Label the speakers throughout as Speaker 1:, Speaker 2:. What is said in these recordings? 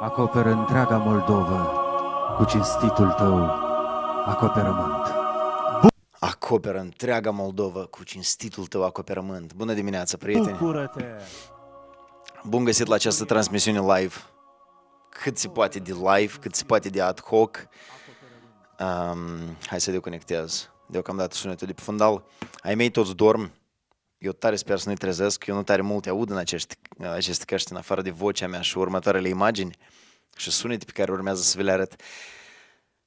Speaker 1: Acoperă întreaga Moldovă cu cinstitul tău acoperământ. Bun.
Speaker 2: Acoperă întreaga Moldovă cu cinstitul tău acoperământ. Bună dimineața, prieteni! Bucură-te! Bun găsit la această transmisiune live. Cât se poate de live, cât se poate de ad hoc. Um, hai să deconectez. Deocamdată sunetul de pe fundal. Ai mei toți dorm eu tare sper să nu-i trezesc, eu nu tare mult aud în acești, aceste căști, în afară de vocea mea și următoarele imagini și sunete pe care urmează să vi le arăt.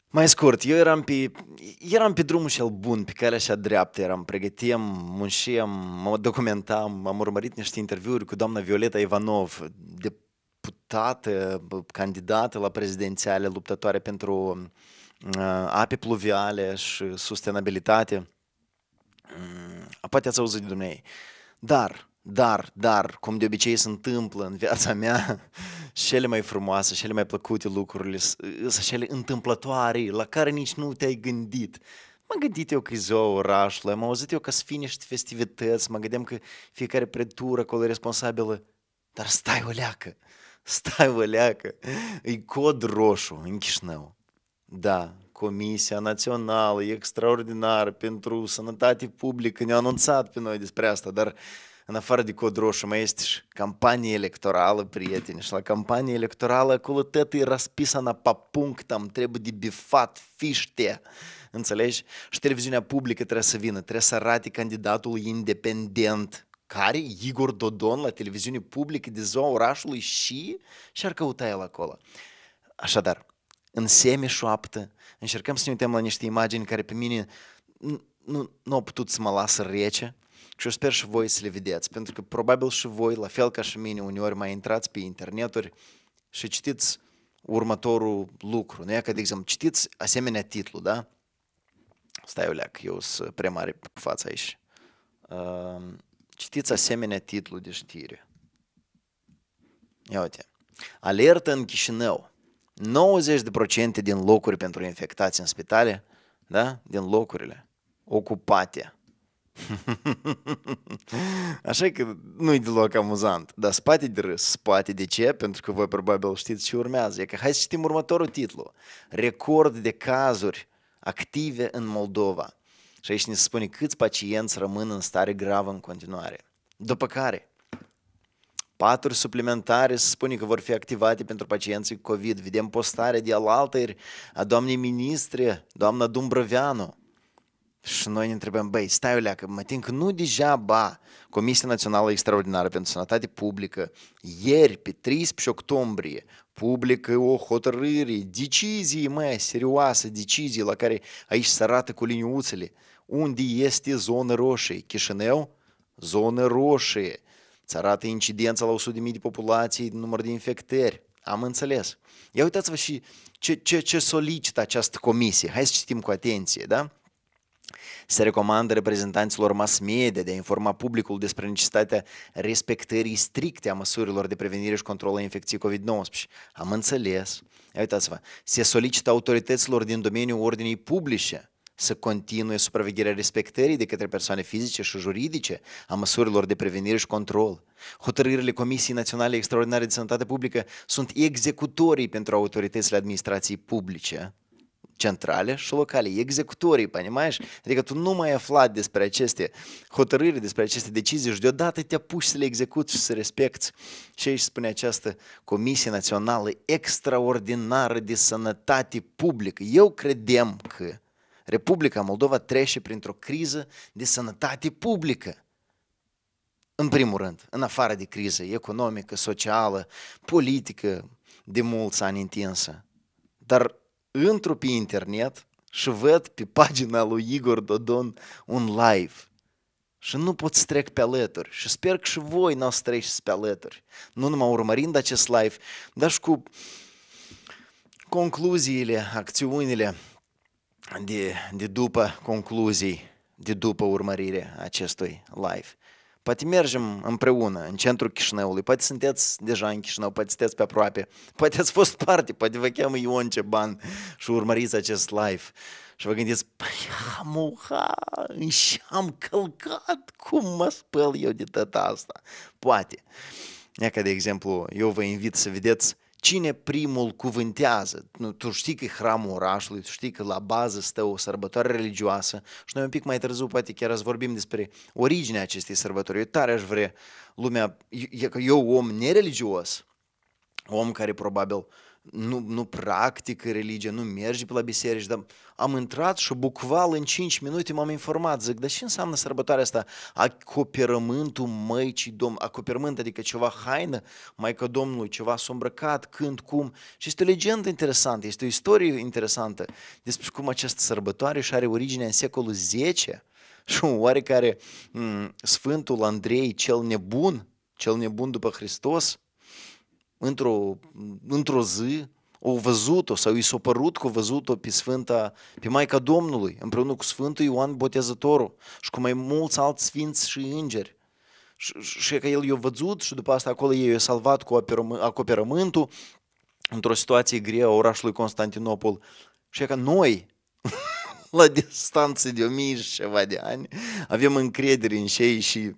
Speaker 2: Mai scurt, eu eram pe, eram pe drumul cel bun, pe care așa dreaptă eram, pregăteam, munceam, mă documentam, am urmărit niște interviuri cu doamna Violeta Ivanov, deputată, candidată la prezidențiale, luptătoare pentru uh, ape pluviale și sustenabilitate mm, poate ați auzit dumneai. Dar, dar, dar, cum de obicei se întâmplă în viața mea, cele mai frumoase, cele mai plăcute lucrurile sunt cele întâmplătoare la care nici nu te-ai gândit. M-am gândit eu că e ziua orașului, am auzit eu că sunt niște festivități, mă gândeam că fiecare pretură acolo e responsabilă. Dar stai o leacă, stai o leacă, e cod roșu în Chișinău. Da, Comisia Națională Extraordinară pentru Sănătate Publică ne-a anunțat pe noi despre asta, dar în afară de cod roșu mai este și campanie electorală, prieteni, și la campanie electorală acolo tot e răspisana pe punctam, trebuie de bifat fiște, înțelegi? Și televiziunea publică trebuie să vină, trebuie să arate candidatul independent, care Igor Dodon la televiziune publică de ziua orașului și și-ar căuta el acolo. Așadar, în semi-șoaptă, încercăm să ne uităm la niște imagini care pe mine nu, nu au putut să mă lasă rece și eu sper și voi să le vedeți, pentru că probabil și voi, la fel ca și mine, uneori mai intrați pe interneturi și citiți următorul lucru, nu e ca, de exemplu, citiți asemenea titlu, da? Stai o leac, eu sunt prea mare pe fața aici. citiți asemenea titlu de știre. Ia uite. Alertă în Chișinău. 90% din locuri pentru infectați în spitale, da? din locurile ocupate. Așa că nu-i deloc amuzant, dar spate de râs. Spate de ce? Pentru că voi probabil știți ce urmează. E că hai să citim următorul titlu. Record de cazuri active în Moldova. Și aici ne spune câți pacienți rămân în stare gravă în continuare. După care, paturi suplimentare se spune că vor fi activate pentru pacienții cu COVID. Vedem postarea de alaltă a doamnei ministre, doamna Dumbrăveanu. Și noi ne întrebăm, băi, stai o leacă, mă tin că nu deja, ba, Comisia Națională Extraordinară pentru Sănătate Publică, ieri, pe 13 octombrie, publică o hotărâre, decizii, mă, serioase, decizii la care aici se arată cu liniuțele, unde este zonă roșie, Chișinău, zonă roșie, Îți arată incidența la 100.000 de populații, număr de infectări. Am înțeles. Ia uitați-vă și ce, ce, ce solicită această comisie. Hai să citim cu atenție, da? Se recomandă reprezentanților mass media de a informa publicul despre necesitatea respectării stricte a măsurilor de prevenire și control a infecției COVID-19. Am înțeles. Ia uitați-vă, se solicită autorităților din domeniul ordinii publice să continue supravegherea respectării de către persoane fizice și juridice a măsurilor de prevenire și control. Hotărârile Comisiei Naționale Extraordinare de Sănătate Publică sunt executorii pentru autoritățile administrației publice centrale și locale, executorii, понимаешь? Păi, adică tu nu mai aflat despre aceste hotărâri, despre aceste decizii și deodată te apuci să le execuți și să respecti ce își spune această Comisie Națională Extraordinară de Sănătate Publică. Eu credem că Republica Moldova trece printr-o criză de sănătate publică. În primul rând, în afară de criză economică, socială, politică, de mulți ani intensă. Dar intru pe internet și văd pe pagina lui Igor Dodon un live. Și nu pot să trec pe alături. Și sper că și voi n-o să treceți pe alături. Nu numai urmărind acest live, dar și cu concluziile, acțiunile de, de după concluzii, de după urmărire acestui live. Poate mergem împreună în centrul Chișinăului, poate sunteți deja în Chișinău, poate sunteți pe aproape, poate ați fost parte, poate vă cheamă Ion Ceban și urmăriți acest live. Și vă gândiți, am uha, și am călcat, cum mă spăl eu de tot asta? Poate. Ia ca de exemplu, eu vă invit să vedeți cine primul cuvântează. Tu știi că e hramul orașului, tu știi că la bază stă o sărbătoare religioasă și noi un pic mai târziu poate chiar să vorbim despre originea acestei sărbători. Eu tare aș vrea lumea, eu, eu om nereligios, om care probabil uh, nu, nu practică religie, nu merge pe la biserici, dar am intrat și bucval în 5 minute m-am informat, zic, dar ce înseamnă sărbătoarea asta? Acoperământul Măicii domn, acoperământ, adică ceva haină că Domnului, ceva s îmbrăcat, când, cum. Și este o legendă interesantă, este o istorie interesantă despre cum această sărbătoare și are origine în secolul 10 și un oarecare m- mm, Sfântul Andrei cel nebun, cel nebun după Hristos, într-o, într-o zi, au văzut-o sau i s-a părut că au văzut-o pe Sfânta, pe Maica Domnului, împreună cu Sfântul Ioan Botezătorul și cu mai mulți alți sfinți și îngeri. Și, și că el i-a văzut și după asta acolo ei i-a salvat cu acoperământul într-o situație grea a orașului Constantinopol. Și că noi, la distanță de o mie și ceva de ani, avem încredere în cei și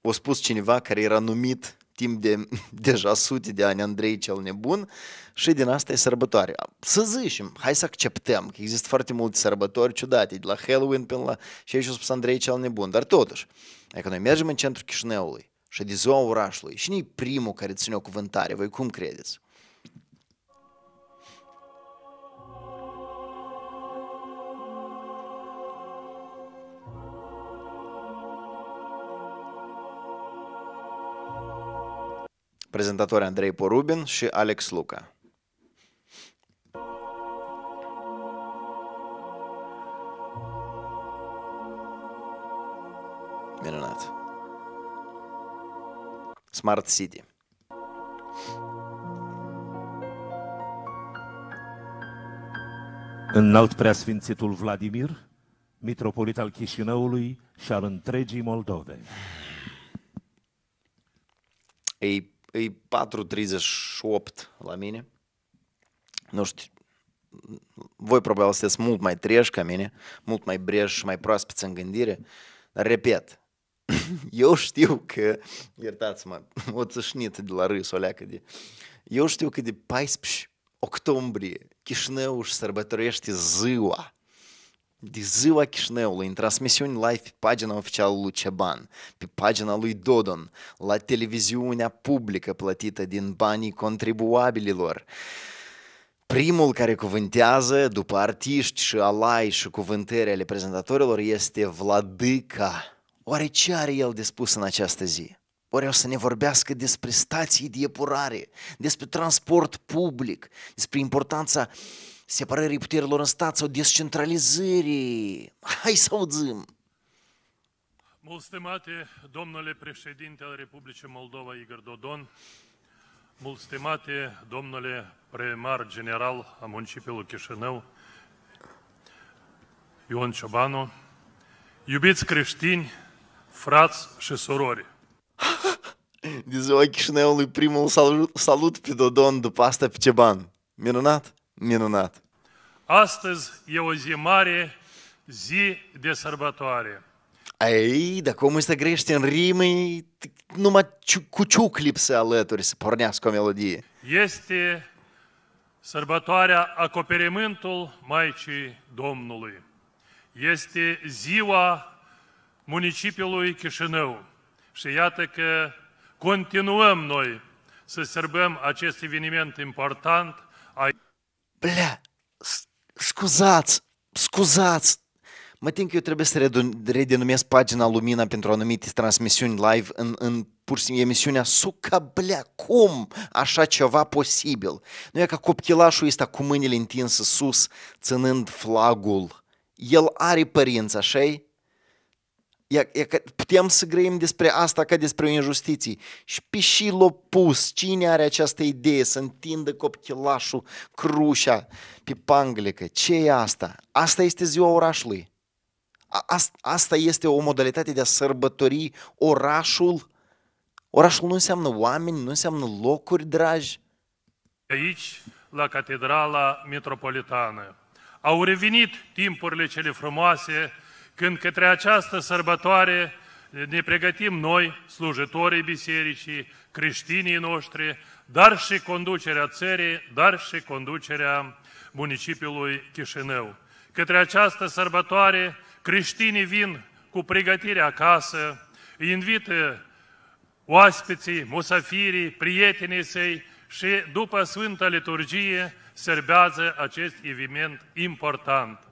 Speaker 2: o spus cineva care era numit timp de deja sute de ani Andrei cel Nebun și din asta e sărbătoare. Să zicem, hai să acceptăm că există foarte multe sărbători ciudate, de la Halloween până la... și aici o spus Andrei cel Nebun, dar totuși, că noi mergem în centrul Chișinăului și de ziua orașului, cine e primul care ține o cuvântare, voi cum credeți? prezentatori Andrei Porubin și Alex Luca. Minunat. Smart City.
Speaker 3: Înalt preasfințitul Vladimir, mitropolit al Chișinăului și al întregii Moldove.
Speaker 2: Ei, e 4.38 la mine. Nu știu, voi probabil sunteți mult mai treși ca mine, mult mai breși și mai proaspeți în gândire, dar repet, eu știu că, iertați-mă, o țâșnită de la râs, o leacă de... Eu știu că de 14 octombrie Chișinău își sărbătorește ziua de ziua Chișineului, în transmisiuni live pe pagina oficială lui Ceban, pe pagina lui Dodon, la televiziunea publică plătită din banii contribuabililor. Primul care cuvântează, după artiști și alai și cuvântări ale prezentatorilor, este Vladica. Oare ce are el de spus în această zi? Ori o să ne vorbească despre stații de epurare, despre transport public, despre importanța uh, separării puterilor în stat sau descentralizării. Hai să auzim!
Speaker 4: Mult stimate domnule președinte al Republicii Moldova Igor Dodon, mult stimate domnule primar general a municipiului Chișinău Ion Ciobanu, iubiți creștini, frați și surori.
Speaker 2: De ziua Chișinăului primul salut, salut pe Dodon după asta pe Ceban. Minunat! Minunat!
Speaker 4: Astăzi e o zi mare, zi de sărbătoare.
Speaker 2: Ei, dacă cum este grește în rime, numai cu ciuclip să alături, să pornească o melodie.
Speaker 4: Este sărbătoarea acoperimentul Maicii Domnului. Este ziua municipiului Chișinău. Și iată că continuăm noi să sărbăm acest eveniment important.
Speaker 2: Bla, scuzați, scuzați, Mă tem că eu trebuie să redenumesc pagina Lumina pentru anumite transmisiuni live în, în pur și simplu emisiunea Suca, blea, cum așa ceva posibil? Nu e ca copchilașul ăsta cu mâinile întinse sus, ținând flagul. El are părinți, așa -i? E, e că putem să grăim despre asta ca despre o injustiție. Și pe și opus, cine are această idee să întindă copchilașul, crușa pe panglică? Ce e asta? Asta este ziua orașului. A, asta este o modalitate de a sărbători orașul. Orașul nu înseamnă oameni, nu înseamnă locuri dragi.
Speaker 4: Aici, la Catedrala Metropolitană, au revenit timpurile cele frumoase când către această sărbătoare ne pregătim noi, slujitorii bisericii, creștinii noștri, dar și conducerea țării, dar și conducerea municipiului Chișinău. Către această sărbătoare, creștinii vin cu pregătire acasă, îi invită oaspeții, musafirii, prietenii săi și după Sfânta liturgie, sărbează acest eveniment important –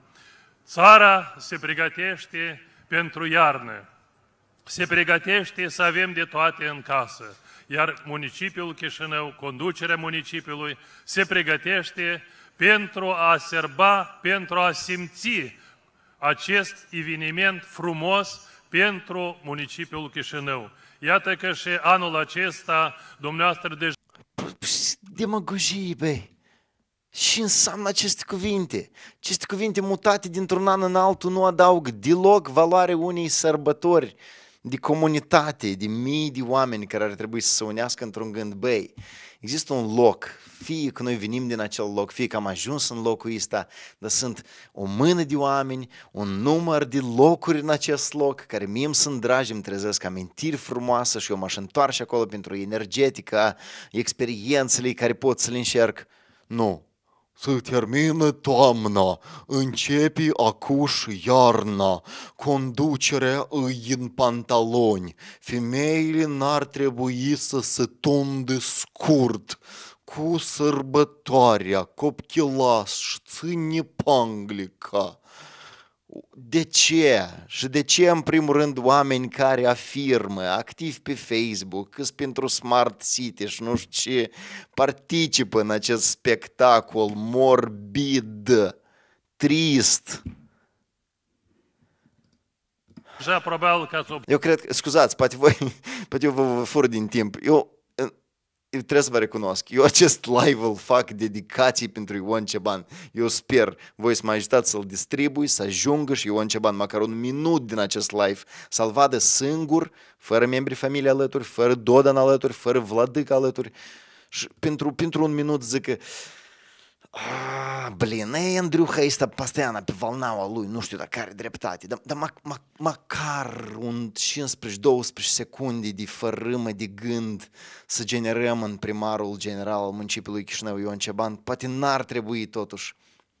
Speaker 4: Țara se pregătește pentru iarnă. Se pregătește să avem de toate în casă. Iar municipiul Chișinău, conducerea municipiului, se pregătește pentru a serba, pentru a simți acest eveniment frumos pentru municipiul Chișinău. Iată că și anul acesta, dumneavoastră, deja...
Speaker 2: Demagogie, băi! Și înseamnă aceste cuvinte? Aceste cuvinte mutate dintr-un an în altul nu adaug deloc valoare unei sărbători de comunitate, de mii de oameni care ar trebui să se unească într-un gând. Băi, există un loc, fie că noi venim din acel loc, fie că am ajuns în locul ăsta, dar sunt o mână de oameni, un număr de locuri în acest loc, care mie îmi sunt dragi, îmi trezesc amintiri frumoase și eu m-aș întoarce acolo pentru energetica, experiențele care pot să le încerc. Nu, se termină toamna, începe acuș iarna, conducerea îi în pantaloni, femeile n-ar trebui să se tunde scurt, cu sărbătoarea, și ține panglica de ce? Și de ce, în primul rând, oameni care afirmă, activ pe Facebook, cât pentru Smart City și nu știu ce, participă în acest spectacol morbid, trist? Eu cred că, scuzați, poate voi, poate eu vă, vă fur din timp. Eu trebuie să vă recunosc, eu acest live îl fac dedicații pentru Ion Ceban. Eu sper, voi să mă ajutați să-l distribui, să ajungă și Ion Ceban măcar un minut din acest live, să-l vadă singur, fără membrii familiei alături, fără Dodan alături, fără Vladic alături. Și pentru, pentru un minut zic că a, blin, e Andriuha este posteană pe valnaua lui, nu știu dacă are dreptate, dar, dar mac, mac, măcar un 15-12 secunde de fărâmă de gând să generăm în primarul general al municipiului Chișinău Ion Ceban, poate n-ar trebui totuși,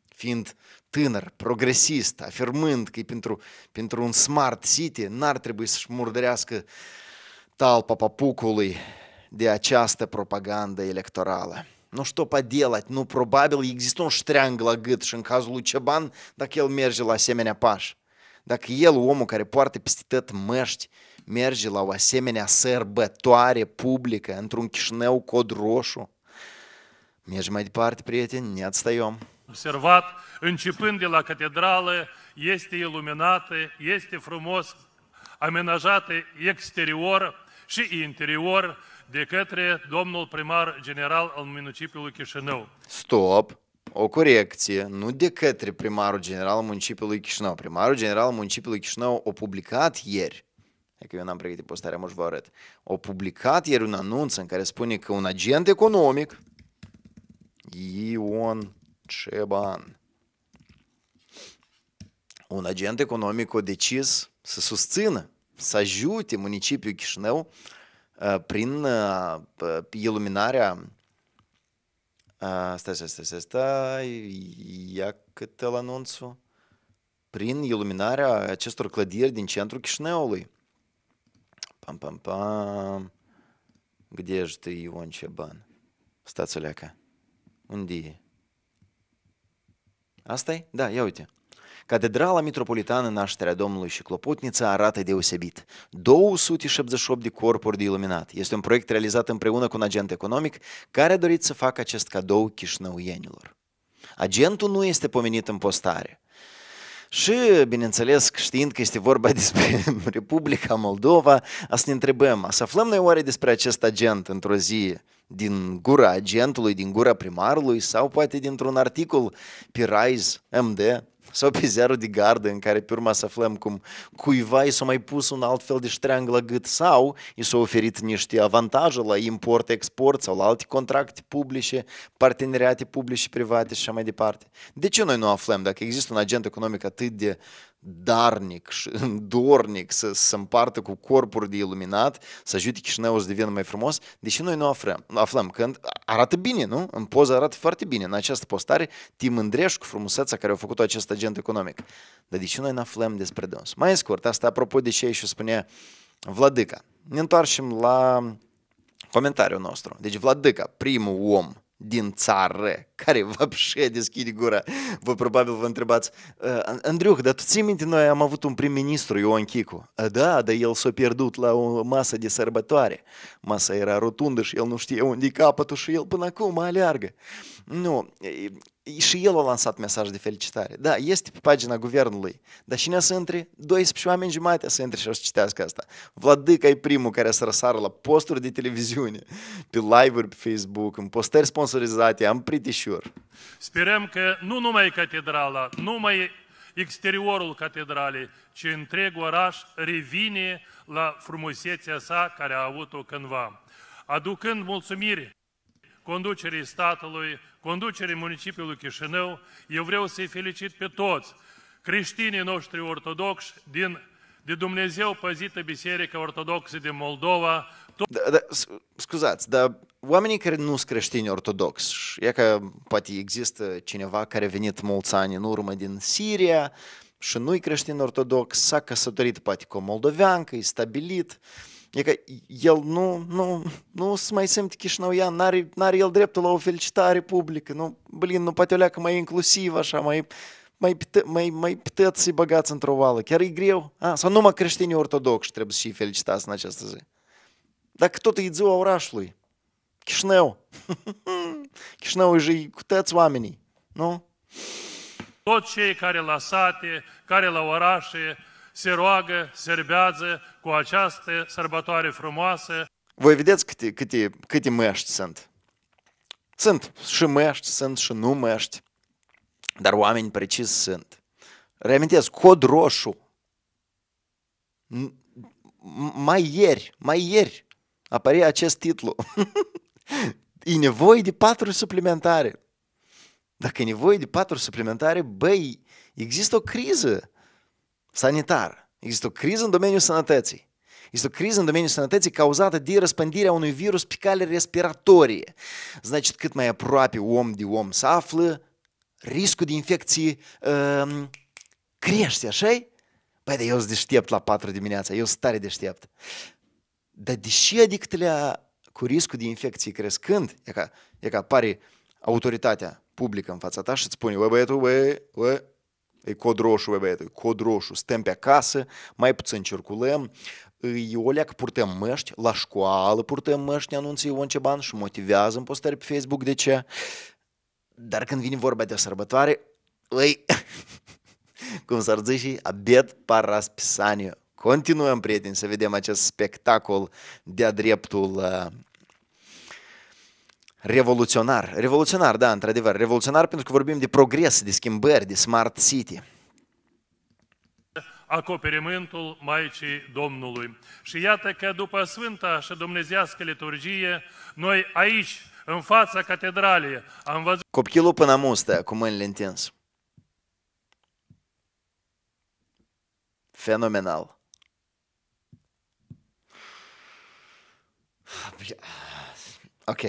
Speaker 2: fiind tânăr, progresist, afirmând că e pentru, pentru un smart city, n-ar trebui să-și murdărească talpa papucului de această propagandă electorală. Nu что поделать, nu probabil există un ștreang la gât și în cazul lui Ceban, dacă el merge la asemenea pași. Dacă el, omul care poartă peste tot măști, merge la o asemenea sărbătoare publică, într-un Chișinău cod roșu, merge mai departe, prieteni, ne atstaiom.
Speaker 4: Observat, începând de la catedrală, este iluminată, este frumos amenajată exterior și interior, de către domnul primar general al municipiului Chișinău.
Speaker 2: Stop! O corecție, nu de către primarul general al municipiului Chișinău. Primarul general al municipiului Chișinău a publicat ieri că eu n-am pregătit postarea, mă vă arăt. O publicat ieri un anunț în care spune că un agent economic, Ion Ceban, un agent economic a decis să susțină, să ajute municipiul Chișinău prin iluminarea stai, stai, stai, stai, stai, ia câte la anunțul, prin iluminarea acestor clădiri din centrul Chișneului. Pam, pam, pam. unde ești ты, Ион Чебан? Stați leacă. Unde e? asta -i? Da, ia uite. Catedrala Metropolitană Nașterea Domnului și Clopotnița arată deosebit. 278 de corpuri de iluminat. Este un proiect realizat împreună cu un agent economic care a dorit să facă acest cadou chișnăuienilor. Agentul nu este pomenit în postare. Și, bineînțeles, știind că este vorba despre Republica Moldova, a să ne întrebăm, a să aflăm noi oare despre acest agent într-o zi din gura agentului, din gura primarului sau poate dintr-un articol pe Rise MD sau pe ziarul de gardă în care pe urma să aflăm cum cuiva i s-a mai pus un alt fel de ștreang la gât sau i s-a oferit niște avantaje la import-export sau la alte contracte publice, parteneriate publice și private și așa mai departe. De ce noi nu aflăm dacă există un agent economic atât de darnic și dornic să, se împartă cu corpuri de iluminat, să ajute Chișinău să devină mai frumos, deși noi nu aflăm, aflăm când arată bine, nu? În poză arată foarte bine. În această postare te mândrești cu frumusețea care a făcut acest agent economic. Dar deși noi nu aflăm despre dâns? Mai scurt, asta apropo de ce și spunea Vladica. Ne întoarcem la comentariul nostru. Deci Vladica, primul om din țară, care văpșe deschide gura. Vă probabil vă întrebați, uh, Andriuc, dar tu ții minte, noi am avut un prim-ministru, Ioan Chicu. A, da, dar el s-a pierdut la o masă de sărbătoare. Masa era rotundă și el nu știe unde e capătul și el până acum aleargă. Nu, și el a lansat mesaj de felicitare. Da, este pe pagina guvernului. Dar cine să intri? 12 oameni jumate să intri și o să citească asta. Vladica e primul care să răsară la posturi de televiziune, pe live-uri pe Facebook, în postări sponsorizate, am sure.
Speaker 4: Sperăm că nu numai catedrala, nu numai exteriorul catedralei, ci întreg oraș revine la frumusețea sa care a avut-o cândva. Aducând mulțumiri conducerii statului conducerii municipiului Chișinău, eu vreau să-i felicit pe toți creștinii noștri ortodoxi din de Dumnezeu păzită Biserica Ortodoxă din Moldova.
Speaker 2: To- Da, da, scuzați, dar oamenii care nu sunt creștini ortodoxi, e că poate există cineva care a venit mulți ani în urmă din Siria și nu-i creștin ortodox, s-a căsătorit poate cu o moldoveancă, e stabilit, uh, E că el nu, nu, nu să mai simte chișnăuian, n-are, n-are el dreptul la o felicitare publică, nu, blin, nu poate o leacă mai inclusiv, așa, mai, mai, mai, mai puteți să-i băgați într-o oală, chiar e greu. A, sau numai creștinii ortodoxi trebuie să-i felicitați în această zi. Dacă tot e ziua orașului, Chișinău. Chișinău e toți oamenii, nu?
Speaker 4: Toți cei care la sate, care la orașe, se roagă, răbează cu această sărbătoare frumoasă.
Speaker 2: Voi vedeți câte, câte, câte măști sunt. Sunt și măști, sunt și nu măști, dar oameni precis sunt. Reamintesc, cod roșu. Mai ieri, mai ieri apare acest titlu. e nevoie de patru suplimentare. Dacă e nevoie de patru suplimentare, băi, există o criză sanitar. Există o criză în domeniul sănătății. Este o criză în domeniul sănătății cauzată de răspândirea unui virus pe cale respiratorie. Deci, cât mai aproape om de om se află, riscul de infecții um, crește, așa Păi, dar eu sunt deștept la 4 dimineața, eu sunt tare deștept. Dar deși adictele cu riscul de infecții crescând, e ca, e ca apare autoritatea publică în fața ta și îți spune, băi băietul, băi, băi, E cod roșu, bă, băiatul, cod roșu. Stăm pe acasă, mai puțin circulăm. E o leacă purtăm măști, la școală purtăm măști, ne anunță Ion Ceban și motivează în postări pe Facebook de ce. Dar când vine vorba de sărbătoare, îi, cum s-ar zice, abet paraspisaniu. Continuăm, prieteni, să vedem acest spectacol de-a dreptul uh, revoluționar. Revoluționar, da, într-adevăr. Revoluționar pentru că vorbim de progres, de schimbări, de smart city.
Speaker 4: Acoperimentul Maicii Domnului. Și iată că după Sfânta și Dumnezească liturgie, noi aici, în fața catedralei, am văzut...
Speaker 2: Copchilul până mustă, cu mâinile întins. Fenomenal. Ok.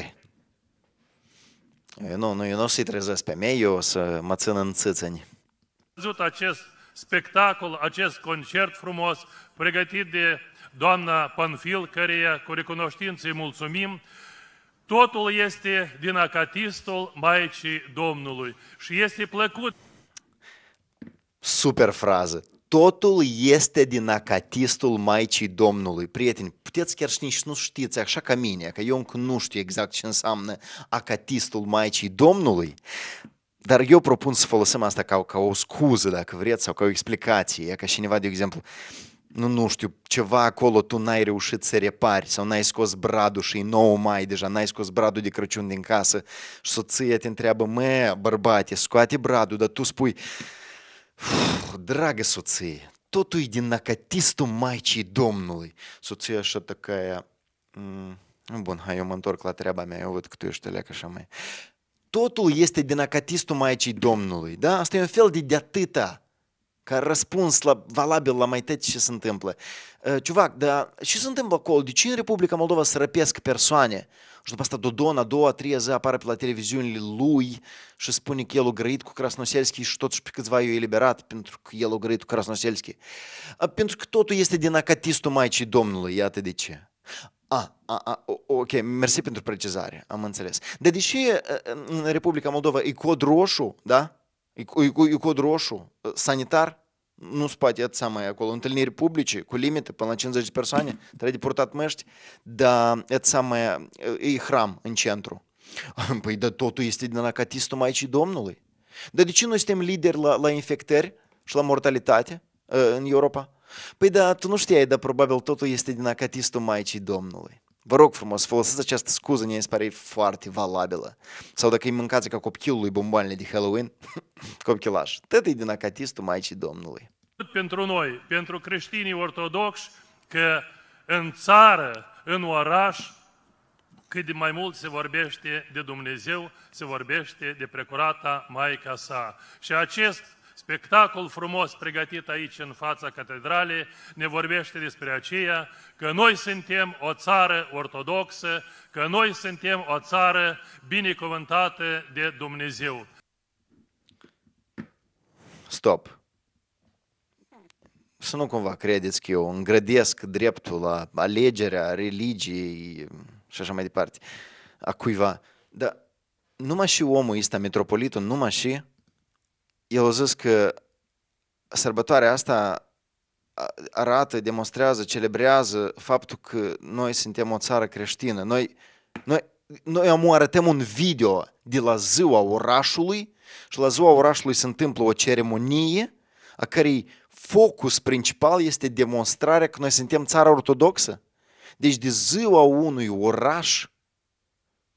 Speaker 2: Nu, nu, eu nu o să-i trezesc pe mei, eu o să mă țin în țâțeni.
Speaker 4: văzut acest spectacol, acest concert frumos, pregătit de doamna Panfil, care cu recunoștință îi mulțumim, totul este din acatistul Maicii Domnului și este plăcut.
Speaker 2: Super frază! Totul este din acatistul Maicii Domnului. Prieteni, puteți chiar și nici nu știți, așa ca mine, că eu încă nu știu exact ce înseamnă acatistul Maicii Domnului, dar eu propun să folosim asta ca, ca o scuză, dacă vreți, sau ca o explicație, ca cineva, de exemplu, nu, nu știu, ceva acolo tu n-ai reușit să repari sau n-ai scos bradul și e 9 mai deja, n-ai scos bradul de Crăciun din casă și soția te întreabă, mă, bărbate, scoate bradul, dar tu spui, Фух, Dragă soție, totul e din nacatistul Maicii Domnului. Soția așa tăcaia... Mm, bun, hai, eu mă întorc la treaba mea, eu văd că tu ești leacă, așa mai... Totul este din acatistul Maicii Domnului, da? Asta e un fel de de atâta ca răspuns la, valabil la mai tăți ce se întâmplă. Ciuvac, dar ce se întâmplă acolo? De ce în Republica Moldova să răpesc persoane? Și după asta Dodon, a doua, a treia zi apare pe la televiziunile lui și spune că el a grăit cu Krasnoselski și totuși pe câțiva i-a eliberat pentru că el a grăit cu Krasnoselski. Pentru că totul este din acatistul Maicii Domnului, iată de ce. A, a, a, ok, mersi pentru precizare, am înțeles. Dar de ce în Republica Moldova e cod roșu, da? E, e, e cod roșu sanitar? nu sunt poate atât mai acolo, întâlniri publice cu limite până la 50 de persoane, trebuie purtat măști, dar atât mai e hram în centru. Păi, dar totul este din acatistul Maicii Domnului. Dar de ce noi suntem lideri la, la infectări și la mortalitate ă, în Europa? Păi da, tu nu știai, dar probabil totul este din acatistul Maicii Domnului. Vă rog frumos, folosiți această scuză, ne pare foarte valabilă. Sau dacă îi mâncați ca copchilului bomboanele de Halloween, copchilaș, tătă din acatistul Maicii Domnului.
Speaker 4: Pentru noi, pentru creștinii ortodoxi, că în țară, în oraș, cât de mai mult se vorbește de Dumnezeu, se vorbește de precurata Maica sa. Și acest Spectacol frumos pregătit aici în fața catedralei ne vorbește despre aceea că noi suntem o țară ortodoxă, că noi suntem o țară binecuvântată de Dumnezeu.
Speaker 2: Stop! Să nu cumva credeți că eu îngrădesc dreptul la alegerea religiei și așa mai departe a cuiva. Dar numai și omul ăsta, metropolitul, numai și el a zis că sărbătoarea asta arată, demonstrează, celebrează faptul că noi suntem o țară creștină. Noi, noi, noi am arătăm un video de la ziua orașului și la ziua orașului se întâmplă o ceremonie a cărei focus principal este demonstrarea că noi suntem țara ortodoxă. Deci de ziua unui oraș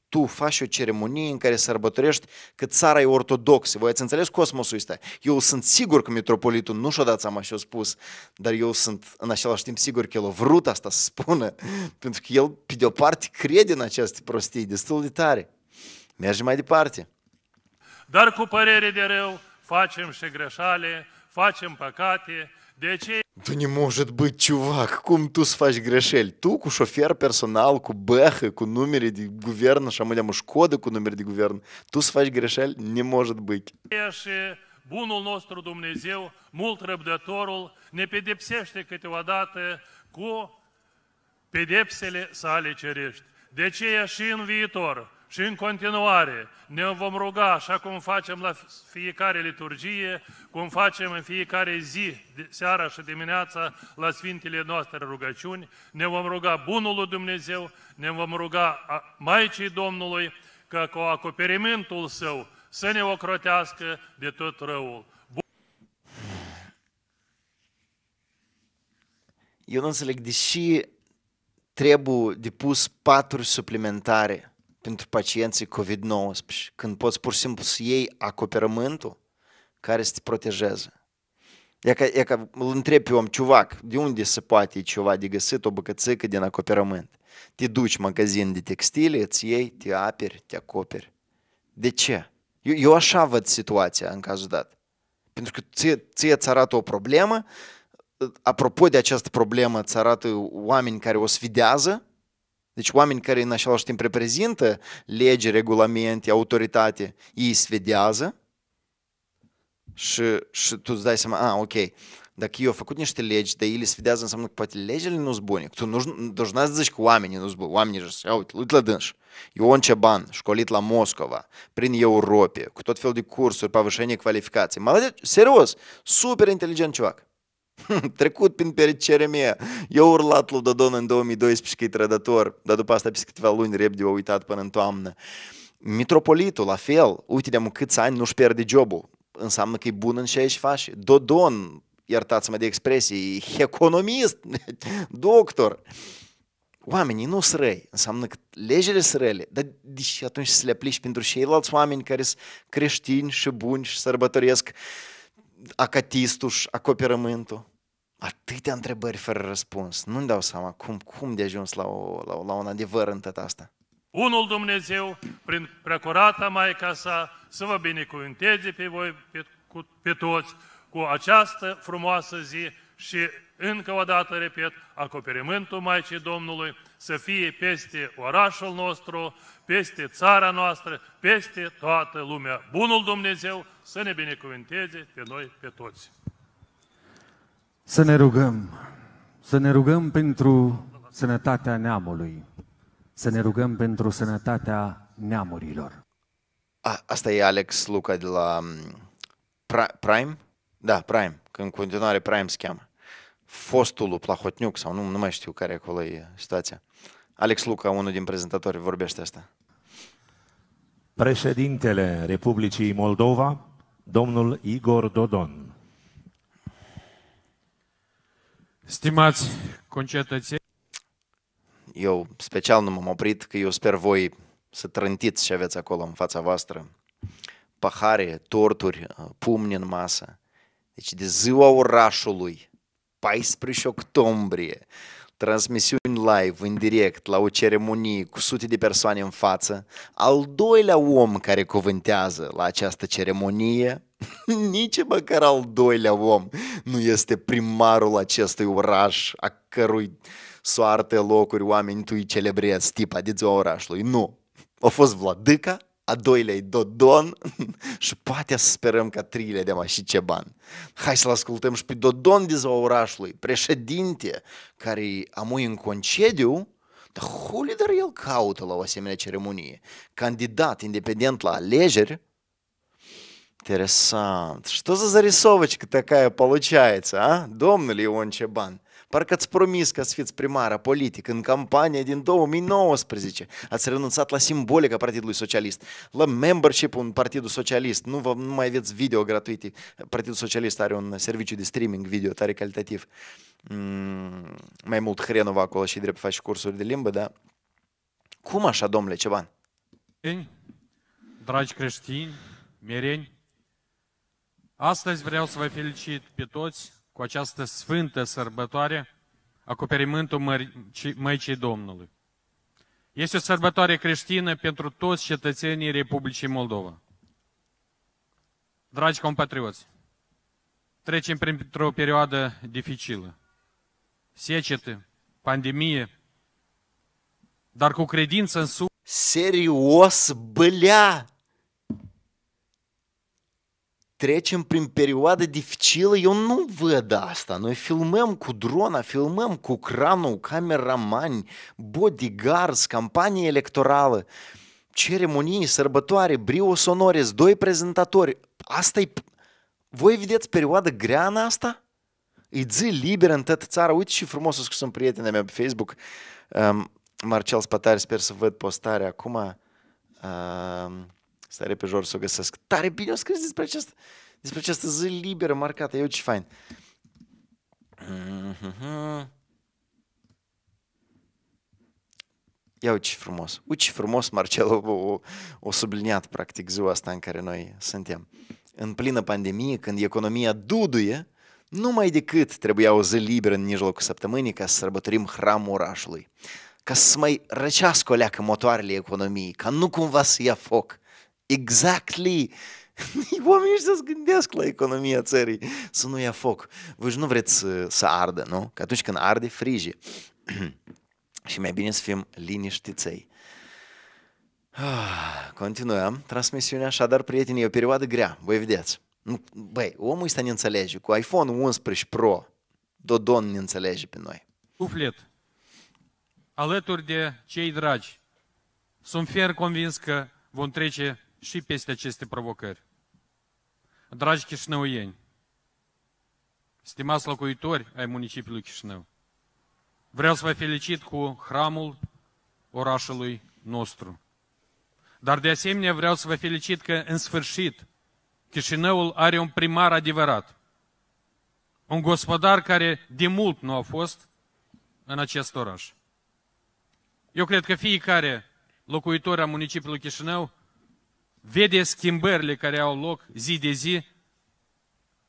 Speaker 2: tu faci o ceremonie în care sărbătorești că țara e ortodoxă. Voi ați înțeles cosmosul ăsta. Eu sunt sigur că metropolitul nu și-o dat seama și-o spus, dar eu sunt în același timp sigur că el a vrut asta să spună, pentru că el, pe de-o parte, crede în aceste prostii destul de tare. Merge mai departe.
Speaker 4: Dar cu părere de rău facem și greșale, facem păcate, de aceea
Speaker 2: da nu может быть, чувак, cum tu să faci greșeli? Tu cu șofer personal, cu behă, cu numere de guvern, așa mă leamă școdă cu numere de guvern, tu să faci greșeli? Nu может быть.
Speaker 4: Și bunul nostru Dumnezeu, mult răbdătorul, ne pedepsește câteodată cu pedepsele sale cerești. De ce și în viitor și în continuare ne vom ruga, așa cum facem la fiecare liturgie, cum facem în fiecare zi, seara și dimineața, la Sfintele noastre rugăciuni, ne vom ruga Bunului Dumnezeu, ne vom ruga Maicii Domnului, că cu acoperimentul său să ne ocrotească de tot răul. Bun...
Speaker 2: Eu nu înțeleg, deși trebuie depus patru suplimentare pentru pacienții COVID-19, când poți pur și simplu să iei acoperământul care să te protejeze. E ca, e ca îl întreb pe om, ciuvac, de unde se poate ceva de găsit o bucățică din acoperământ? Te duci magazin de textile, îți iei, te aperi, te acoperi. De ce? Eu, eu așa văd situația în cazul dat. Pentru că ție, ție ți arată o problemă, apropo de această problemă, ți arată oameni care o sfidează deci oameni care în același timp reprezintă lege, regulamente, autoritate, ei svedează și, și tu îți dai seama, a, ah, ok, dacă eu au făcut niște legi, dar ele svedează, înseamnă că poate legile nu sunt bune. Tu nu, să zici că oamenii nu sunt buni. Oamenii își iau, uite la dâns. Ion Ceban, școlit la Moscova, prin Europa, cu tot felul de cursuri, pavășenie, calificații. Mă serios, super inteligent ceva. trecut prin periceremie. Eu urlat lui Dodon în 2012 că e trădător, dar după asta peste câteva luni repede a uitat până în toamnă. Mitropolitul, la fel, uite de câți ani nu-și pierde jobul. Înseamnă că e bun în ce și faci. Dodon, iertați-mă de expresie, e economist, doctor. Oamenii nu sunt răi, înseamnă că legile sunt rele, dar deși atunci să le aplici pentru ceilalți oameni care sunt creștini și buni și sărbătoresc acatistul acoperământul. Atâtea întrebări fără răspuns. Nu-mi dau seama cum, cum de ajuns la, o, la, la un adevăr în tot asta.
Speaker 4: Unul Dumnezeu, prin preacurata Maica sa, să vă binecuvânteze pe voi, pe, cu, pe toți, cu această frumoasă zi și, încă o dată, repet, acoperimântul Maicii Domnului, să fie peste orașul nostru, peste țara noastră, peste toată lumea. Bunul Dumnezeu să ne binecuvinteze pe noi, pe toți.
Speaker 1: Să ne rugăm, să ne rugăm pentru sănătatea neamului, să ne rugăm pentru sănătatea neamurilor.
Speaker 2: A, asta e Alex Luca de la um, Prime? Da, Prime, că în continuare Prime se cheamă. Fostul lui Plahotniuc sau nu, nu mai știu care acolo e situația. Alex Luca, unul din prezentatori, vorbește asta.
Speaker 3: Președintele Republicii Moldova, domnul Igor Dodon.
Speaker 1: Stimați concetățeni, eu special
Speaker 2: nu m-am oprit, că eu sper voi să trântiți ce aveți acolo în fața voastră. Pahare, torturi, pumni în masă. Deci de ziua orașului, 14 octombrie, transmisiuni live, în direct, la o ceremonie cu sute de persoane în față, al doilea om care cuvântează la această ceremonie, nici măcar al doilea om nu este primarul acestui oraș a cărui soarte, locuri, oameni tu îi celebrezi, tipa de ziua orașului. Nu. A fost Vladica, a doilea e Dodon și poate să sperăm ca triile de mai și bani. Hai să-l ascultăm și pe Dodon de ziua orașului, președinte, care amui în concediu, dar huli dar el caută la o asemenea ceremonie. Candidat independent la alegeri, Интересант. Что за зарисовочка такая получается, а, домнули Иван Чебан? Parcă ați promis că ați fiți primară politic, în campania din 2019. Ați renunțat la simbolica Partidului Socialist, la membership un Partidul Socialist. Nu, vă, nu mai aveți video gratuite. Partidul Socialist are un serviciu de streaming video tare calitativ. Mm, mai mult hrenova acolo și drept faci cursuri de limbă, da? Cum așa, domnule Ceban?
Speaker 1: Dragi creștini, mereni, astăzi vreau să vă felicit pe toți cu această sfântă sărbătoare acoperimântul Măicii Domnului. Este o sărbătoare creștină pentru toți cetățenii Republicii Moldova. Dragi compatrioți, trecem printr-o perioadă dificilă. Secete, pandemie, dar cu credință în suflet. Serios, bălea!
Speaker 2: trecem prin perioadă dificilă, eu nu văd asta. Noi filmăm cu drona, filmăm cu cranul, cameramani, bodyguards, campanie electorală, ceremonii, sărbătoare, brio sonores, doi prezentatori. Asta e... Voi vedeți perioada grea în asta? E zi liberă în toată țara. Uite și frumos că sunt prietenii mei pe Facebook. Um, Marcel Spatari, sper să văd postarea acum. Um, stare pe jos să o găsesc. Tare bine o scris despre această, despre această zi liberă, marcată. Eu ce fain.
Speaker 1: Mm-hmm.
Speaker 2: Ia uite ce frumos. Uite ce frumos Marcel o, o, o subliniat practic ziua asta în care noi suntem. În plină pandemie, când economia duduie, numai decât trebuia o zi liberă în mijlocul săptămânii ca să sărbătorim hramul orașului, ca să mai răcească o leacă motoarele economiei, ca nu cumva să ia foc exactly Oamenii ăștia se gândească la economia țării, să nu ia foc. Voi nu vreți să, uh, să ardă, nu? Că atunci când arde, frige. și mai bine să fim liniștiței.
Speaker 3: Ah,
Speaker 2: continuăm. Transmisiunea, dar prieteni, e o perioadă grea, voi vedeți. Băi, omul ăsta ne înțelege. Cu iPhone 11 Pro, Dodon ne înțelege pe noi.
Speaker 1: Suflet, alături de cei dragi, sunt fier convins că vom trece și peste aceste provocări. Dragi chișnăuieni, stimați locuitori ai municipiului Chișinău, vreau să vă felicit cu hramul orașului nostru. Dar de asemenea vreau să vă felicit că în sfârșit Chișinăul are un primar adevărat, un gospodar care de mult nu a fost în acest oraș. Eu cred că fiecare locuitor a municipiului Chișinău Vedeți schimbările care au loc zi de zi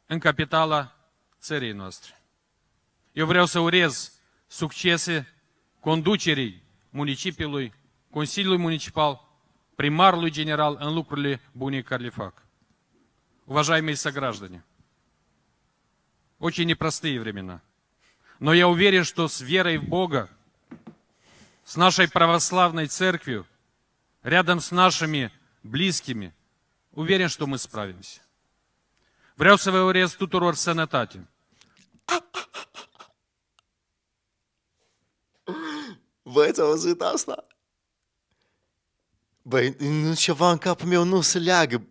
Speaker 1: în capitala țării noastre. Eu vreau să urez succese conducerii municipiului, Consiliului Municipal, primarului general în lucrurile bune care le fac. Уважаемые сограждане, очень непростые времена. Но я уверен, что с верой в Бога, с нашей православной церковью, рядом с нашими близкими, уверен, что мы справимся. Vreau să vă urez tuturor sănătate.
Speaker 2: Băi, ați auzit asta? Băi, nu ceva în capul meu nu se leagă.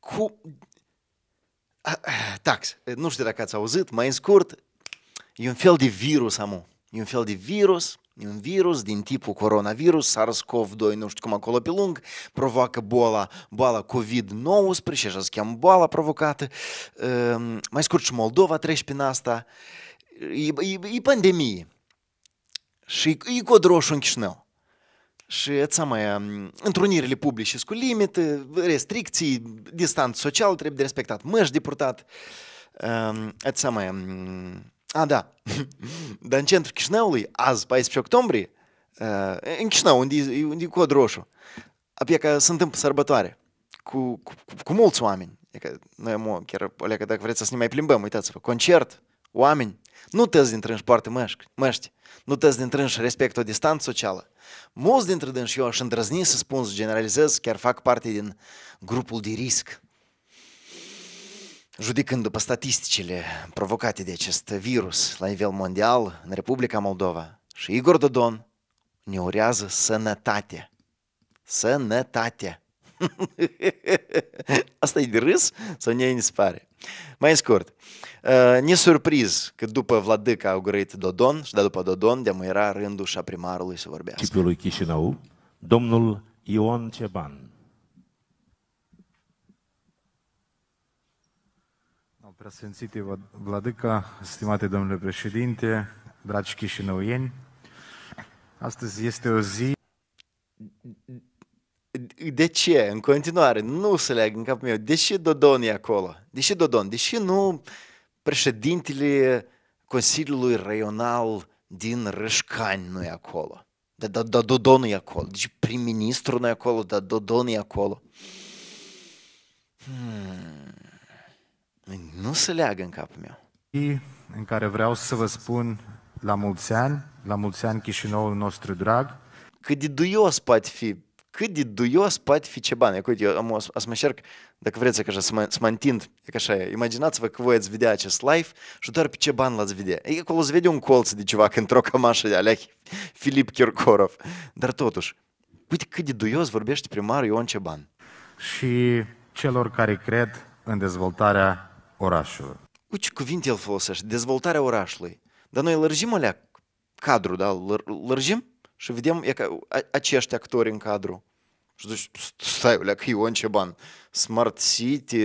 Speaker 2: Cu... Tax, nu știu dacă ați auzit, mai în scurt, e un fel de virus, amu. E un fel de virus un virus din tipul coronavirus, SARS-CoV-2, nu știu cum acolo pe lung, provoacă boala, boala COVID-19, așa se cheamă boala provocată. Ehm, mai scurt și Moldova trece prin asta. E, e, e pandemie. Și e cod roșu în Chișinău. Și это mai ehm, întrunirile publice cu limite, restricții, distanță socială trebuie de respectat, măști de purtat. Это ehm, a, da. Dar în centrul Chișinăului, azi, 14 octombrie, ă, în Chișinău, unde e, unde e cod roșu, abia că se întâmplă sărbătoare cu, cu, cu mulți oameni. E că noi am chiar, alea că dacă vreți să ne mai plimbăm, uitați-vă, concert, oameni, nu tăți din trânși poartă măști, măști, nu tăți din trânși respectă o distanță socială. Mulți dintre dânși, eu aș îndrăzni să spun, să generalizez, chiar fac parte din grupul de risc judecând după statisticile provocate de acest virus la nivel mondial în Republica Moldova. Și Igor Dodon ne urează sănătate. Sănătate. Asta e de râs sau ne se pare? Mai scurt, uh, ne surpriz că după Vladica au grăit Dodon și de după Dodon de era rândul și a primarului să vorbească.
Speaker 3: Chipul lui Chișinău, domnul Ion Ceban. Preasfințite Vladica, stimate domnule președinte, dragi chișinăuieni, astăzi este o zi...
Speaker 2: De ce? În continuare, nu se leagă în capul meu. De ce Dodon e acolo? De ce Dodon? De ce nu președintele Consiliului Raional din Rășcani nu e acolo? Da, da, da, Dodon e acolo. Deci prim-ministru nu e acolo, dar Dodon deci e acolo. Hmm.
Speaker 3: Nu se leagă în capul meu. În care vreau să vă spun la mulți ani, la mulți ani Chișinăul nostru drag. Cât
Speaker 2: de duios poate fi, cât de duios poate fi ce bani. Deci, uite, eu am, o să mă șerc, dacă vreți, așa, să mă, să mă întind, că așa Imaginați-vă că voi ați vedea acest live și doar pe ce bani l-ați vedea. E acolo se vede un colț de ceva când într-o cămașă de alea Filip Kirkorov. Dar totuși, uite cât de duios vorbește primarul Ion Ceban. Și celor care
Speaker 3: cred în dezvoltarea orașul.
Speaker 2: Cu ce cuvinte el folosește? Dezvoltarea orașului. Dar noi lărgim alea cadru, da? Lărgim și vedem e ca, acești actori în cadru. Și zici, stai, ulea, că Ion Ceban, smart city,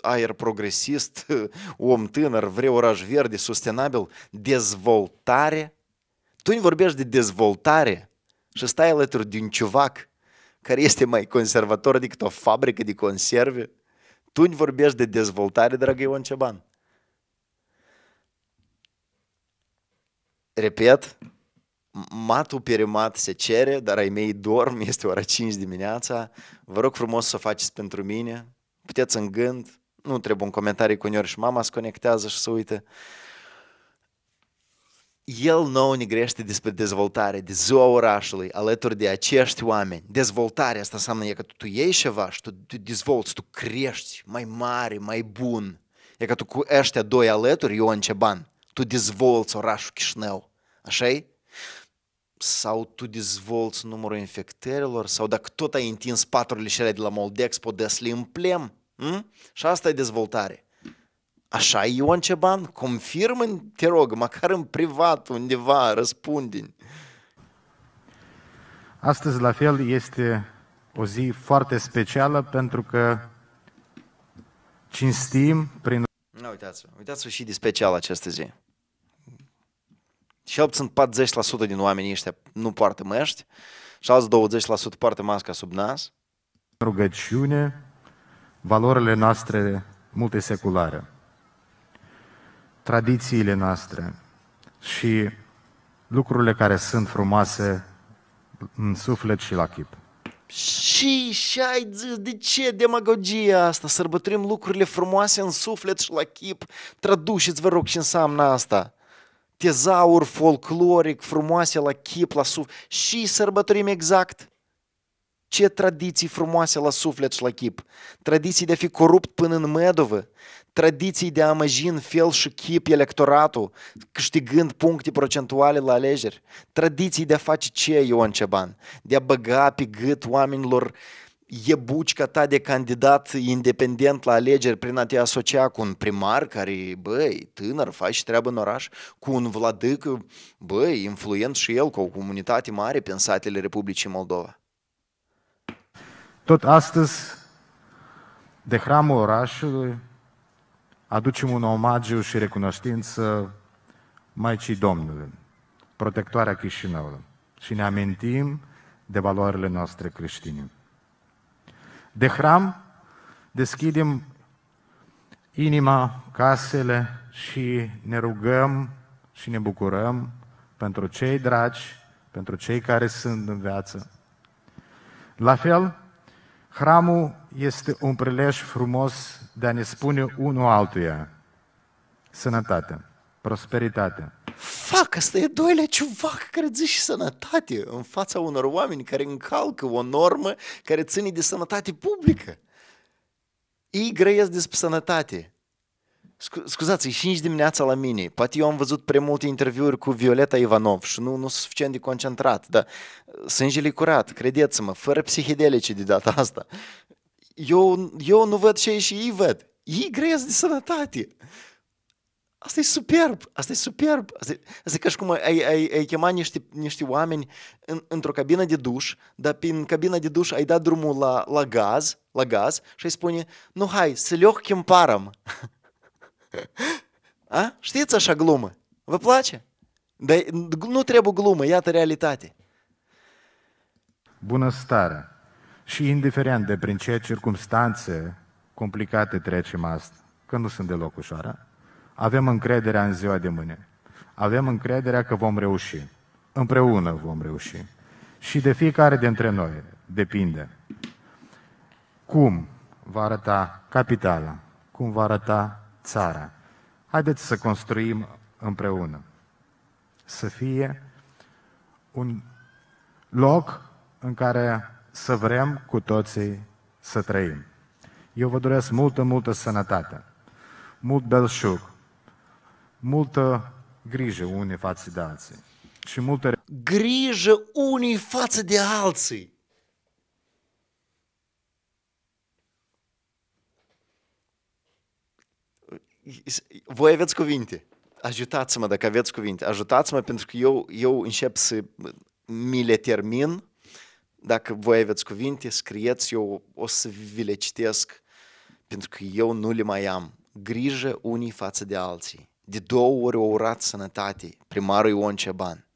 Speaker 2: aer progresist, om tânăr, vrei oraș verde, sustenabil, dezvoltare. Tu îmi vorbești de dezvoltare și stai alături de un ciuvac care este mai conservator decât o fabrică de conserve tu vorbești de dezvoltare, dragă Ion Ceban. Repet, matul perimat se cere, dar ai mei dorm, este ora 5 dimineața. Vă rog frumos să o faceți pentru mine. Puteți în gând, nu trebuie un comentariu cu uneori și mama se conectează și se uită el nou ne grește despre dezvoltare, de ziua orașului, alături de acești oameni. Dezvoltare, asta înseamnă e că tu iei ceva și tu te dezvolți, tu crești mai mare, mai bun. E că tu cu ăștia doi alături, Ion Ceban, tu dezvolți orașul Chișinău. așa -i? Sau tu dezvolți numărul infectărilor, sau dacă tot ai întins paturile și de la Moldex, poți să le împlem. M? Și asta e dezvoltare. Așa Ion Ceban? confirmă te rog, măcar în privat undeva, răspunde
Speaker 3: Astăzi, la fel, este o zi foarte specială pentru că cinstim prin...
Speaker 2: Nu, uitați-vă, uitați-vă și de special această zi. Cel puțin 40% din oamenii ăștia nu poartă măști și alți 20% poartă masca sub nas.
Speaker 3: Rugăciune, valorile noastre multiseculare tradițiile noastre și lucrurile care sunt frumoase în suflet și la chip.
Speaker 2: Și, și ai, de ce demagogia asta? Sărbătorim lucrurile frumoase în suflet și la chip. Traduceți, vă rog, ce înseamnă asta. Tezaur folcloric, frumoase la chip, la suflet. Și sărbătorim exact ce tradiții frumoase la suflet și la chip! Tradiții de a fi corupt până în medovă, tradiții de a amăji în fel și chip electoratul, câștigând puncte procentuale la alegeri, tradiții de a face ce, Ion Ceban? De a băga pe gât oamenilor bucica ta de candidat independent la alegeri prin a te asocia cu un primar care, băi, tânăr, faci treabă în oraș, cu un vladic, băi, influent și el, cu o comunitate mare în satele Republicii Moldova.
Speaker 3: Tot astăzi, de hramul orașului, aducem un omagiu și recunoștință Maicii Domnului, protectoarea Chișinăului. Și ne amintim de valorile noastre creștine. De hram deschidem inima, casele și ne rugăm și ne bucurăm pentru cei dragi, pentru cei care sunt în viață. La fel, Hramul este un prilej frumos de a ne spune unul altuia sănătate, prosperitate.
Speaker 2: Fac, asta e doilea ceva care zici sănătate în fața unor oameni care încalcă o normă care ține de sănătate publică. Ei grăiesc despre sănătate. Scuzați, e 5 dimineața la mine. Poate eu am văzut prea multe interviuri cu Violeta Ivanov și nu, nu sunt suficient de concentrat, dar uh, sângele curat, credeți-mă, fără psihedelice de data asta. Eu, eu nu văd ce și ei văd. Ei grez de sănătate. Asta e superb, asta e superb. Asta e, asta e ca și cum ai, ai, ai chema niște, niște oameni în, într-o cabină de duș, dar prin cabina de duș ai dat drumul la, la gaz, la gaz și ai spune, nu hai, să leoh param. A? Știți așa glumă? Vă place? Dar nu trebuie glumă, iată realitate.
Speaker 3: Bunăstarea. Și indiferent de prin ce circunstanțe complicate trecem asta, că nu sunt deloc ușoară, avem încrederea în ziua de mâine. Avem încrederea că vom reuși. Împreună vom reuși. Și de fiecare dintre noi depinde cum va arăta capitala, cum va arăta țara. Haideți să construim împreună. Să fie un loc în care să vrem cu toții să trăim. Eu vă doresc multă, multă sănătate, mult belșug, multă grijă unii față de alții și multă... Grijă unii față de alții!
Speaker 2: voi aveți cuvinte. Ajutați-mă dacă aveți cuvinte. Ajutați-mă pentru că eu, eu încep să mi le termin. Dacă voi aveți cuvinte, scrieți, eu o să vi le citesc pentru că eu nu le mai am. Grijă unii față de alții. De două ori o urat sănătate primarul Ion Ceban.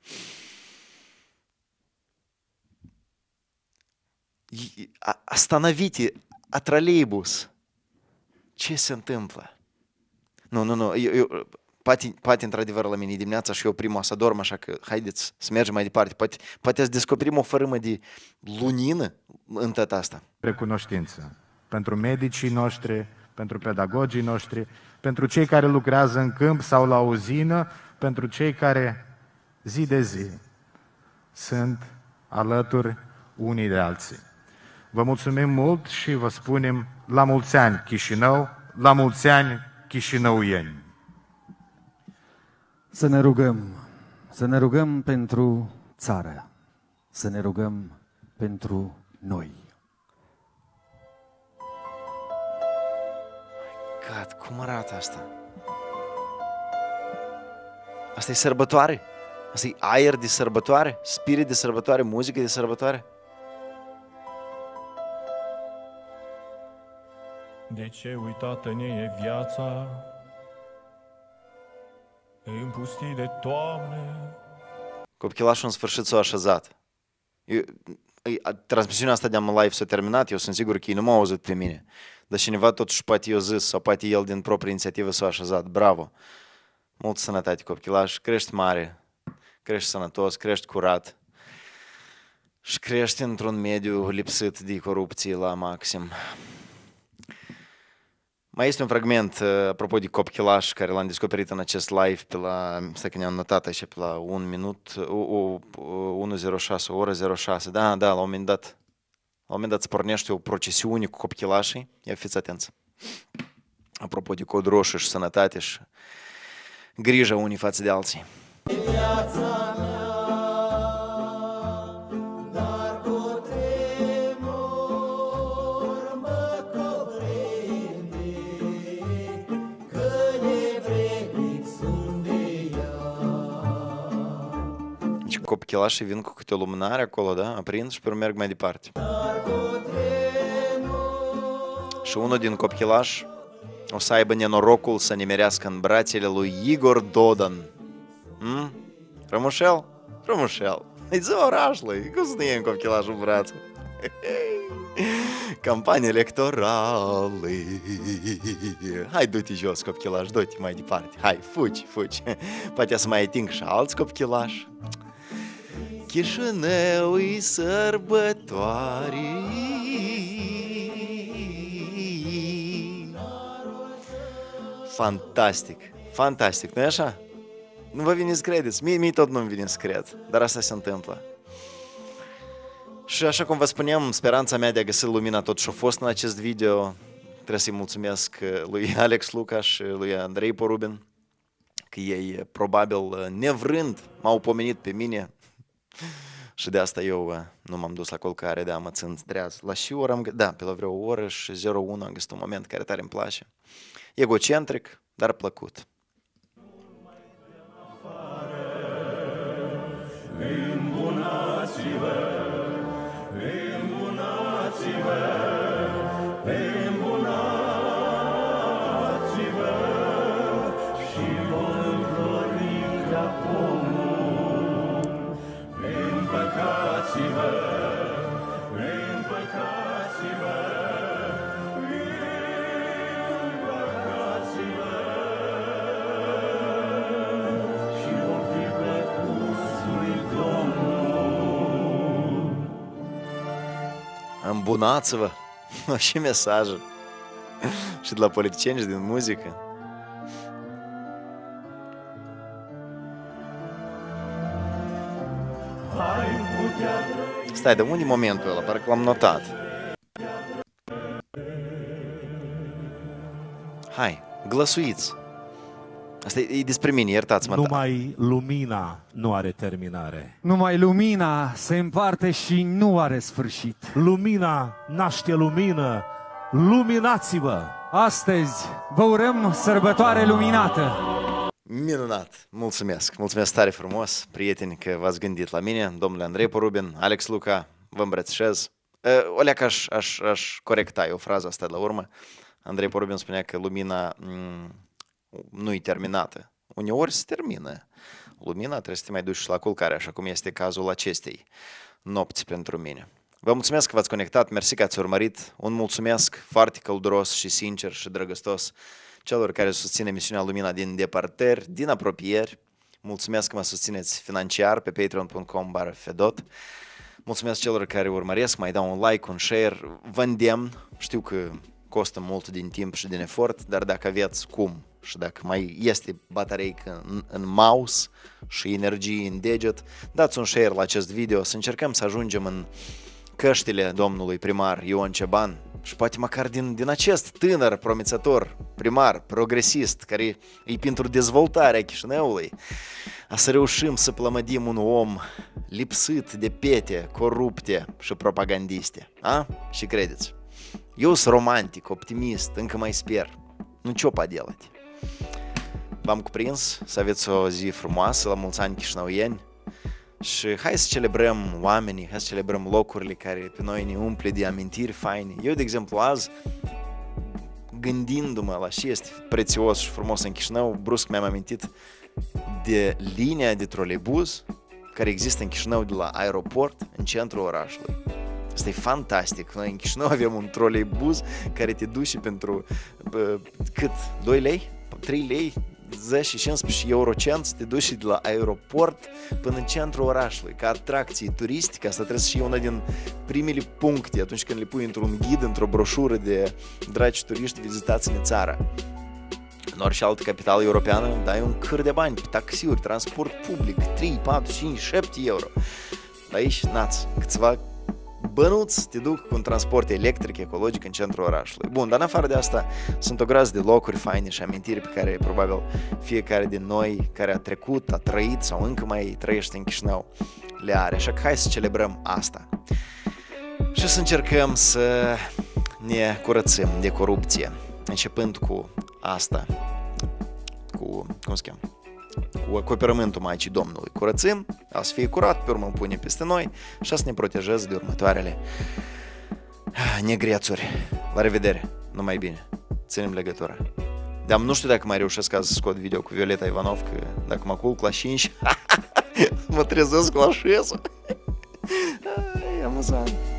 Speaker 2: Остановите a Ce se întâmplă? Nu, nu, nu, eu, eu poate, poate într-adevăr la mine dimineața și eu prima să dorm, așa că haideți să mergem mai departe. Poate, poate să descoperim o fărâmă de lunină în tot asta.
Speaker 3: Recunoștință pentru medicii noștri, pentru pedagogii noștri, pentru cei care lucrează în câmp sau la uzină, pentru cei care zi de zi sunt alături unii de alții. Vă mulțumim mult și vă spunem la mulți ani Chișinău, la mulți ani chișinăuieni.
Speaker 1: Să ne rugăm, să ne rugăm pentru țară, să ne rugăm pentru noi.
Speaker 2: My God, cum arată asta? Asta e sărbătoare? Asta e aer de sărbătoare? Spirit de sărbătoare? Muzică de sărbătoare?
Speaker 4: De ce uitată ne e viața? În pustii de toamne.
Speaker 2: Copilașul în sfârșit s-a așezat. transmisiunea asta de-am live s-a terminat, eu sunt sigur că ei nu m-au auzit pe mine. Dar cineva totuși poate i-a zis sau poate el din proprie inițiativă s-a așezat. Bravo! Mult sănătate, copilaș, crești mare, crești sănătos, crești curat și crești într-un mediu lipsit de corupție la maxim. Mai este un fragment, uh, apropo de Copchilaș, care l-am descoperit în acest live pe la, stai că ne-am notat așa, pe la 1 minut, 1.06, o oră 06, da, da, la un moment dat, la un moment dat îți pornește o procesiune cu copchilașii, ia fiți atenți. Apropo de cod roșu și sănătate și grija unii față de alții. Viața mea. chela și vin cu câte o lumânare acolo, da? Aprind și pe merg mai departe. Și unul din copilași o să aibă nenorocul să nimerească în brațele lui Igor Dodan. Mm? Rămușel? Rămușel. Îți orașului, cum să ne iei în copilașul în brațe? Campanie electorală. Hai, du-te jos, copchilaș, du-te mai departe. Hai, fuci, fuci. Poate să mai ating și alți copchilași. Chișinău-i sărbătoare Fantastic, fantastic, nu-i așa? Nu vă vine să credeți, mie, mie tot nu-mi vine să cred, dar asta se întâmplă. Și așa cum vă spuneam, speranța mea de a găsi lumina tot și-a fost în acest video. Trebuie să-i mulțumesc lui Alex Luca și lui Andrei Porubin că ei probabil nevrând m-au pomenit pe mine și de asta eu uh, nu m-am dus la culcare, da, mă țin treaz. La și oră, am, da, pe la vreo oră și 01 am găsit un moment care tare îmi place. Egocentric, dar plăcut.
Speaker 3: Nu mai
Speaker 2: Bunață-vă! și mesajul. și de la politicieni și din muzică. Stai, de unde momentul ăla? Parcă l-am notat. Hai, glăsuiți! Asta e, despre mine, iertați-mă. Numai
Speaker 3: lumina nu are terminare.
Speaker 1: Numai lumina se împarte și
Speaker 3: nu are sfârșit. Lumina naște lumină. Luminați-vă!
Speaker 1: Astăzi vă urăm sărbătoare luminată!
Speaker 3: Minunat!
Speaker 2: Mulțumesc! Mulțumesc tare frumos, prieteni, că v-ați gândit la mine, domnule Andrei Porubin, Alex Luca, vă îmbrățișez. O leacă aș, aș, aș corecta eu fraza asta de la urmă. Andrei Porubin spunea că lumina m- nu e terminată. Uneori se termină. Lumina trebuie să te mai duci și la culcare, așa cum este cazul acestei nopți pentru mine. Vă mulțumesc că v-ați conectat, mersi că ați urmărit, un mulțumesc foarte călduros și sincer și drăgăstos celor care susțin emisiunea Lumina din departeri, din apropieri. Mulțumesc că mă susțineți financiar pe patreon.com fedot. Mulțumesc celor care urmăresc, mai dau un like, un share, vă îndemn, știu că costă mult din timp și din efort, dar dacă aveți cum și dacă mai este batareică în, în mouse și energie în deget, dați un share la acest video, să încercăm să ajungem în căștile domnului primar Ion Ceban și poate măcar din, din acest tânăr promițător, primar, progresist, care e pentru dezvoltarea Chișinăului, a să reușim să plămădim un om lipsit de pete, corupte și propagandiste. A? Și credeți? Eu sunt romantic, optimist, încă mai sper. Nu ce o padelati. V-am cuprins, să aveți o zi frumoasă, la mulți ani chișnăuieni și hai să celebrăm oamenii, hai să celebrăm locurile care pe noi ne umple de amintiri faine. Eu, de exemplu, azi, gândindu-mă la ce este prețios și frumos în Chișinău, brusc mi-am amintit de linia de trolebuz care există în Chișinău de la aeroport în centrul orașului. Asta e fantastic. Noi în Chișinău avem un troleibuz care te duce pentru uh, cât? 2 lei? 3 lei? 10 și 15 eurocenți te duci de la aeroport până în centrul orașului, ca atracție turistică, asta trebuie să fie una din primele puncte atunci când le pui într-un ghid, într-o broșură de dragi turiști, vizitați-ne țara în orice altă capitală europeană dai un câr de bani pe taxiuri, transport public, 3, 4, 5, 7 euro. Aici, nați, câțiva bănuți, te duc cu un transport electric, ecologic în centrul orașului. Bun, dar în afară de asta sunt o groază de locuri faine și amintiri pe care probabil fiecare din noi care a trecut, a trăit sau încă mai trăiește în Chișinău le are. Așa că hai să celebrăm asta. Și să încercăm să ne curățăm de corupție, începând cu asta, cu, cum se cheamă, cu acoperământul Maicii Domnului. Curățim, a să fie curat, pe urmă îl pune peste noi și a să ne protejez de următoarele negriațuri. La revedere, numai bine, ținem legătura. Dar nu știu dacă mai reușesc să scot video cu Violeta Ivanov, că dacă mă culc la 5, mă trezesc la 6. Ai, amuzant.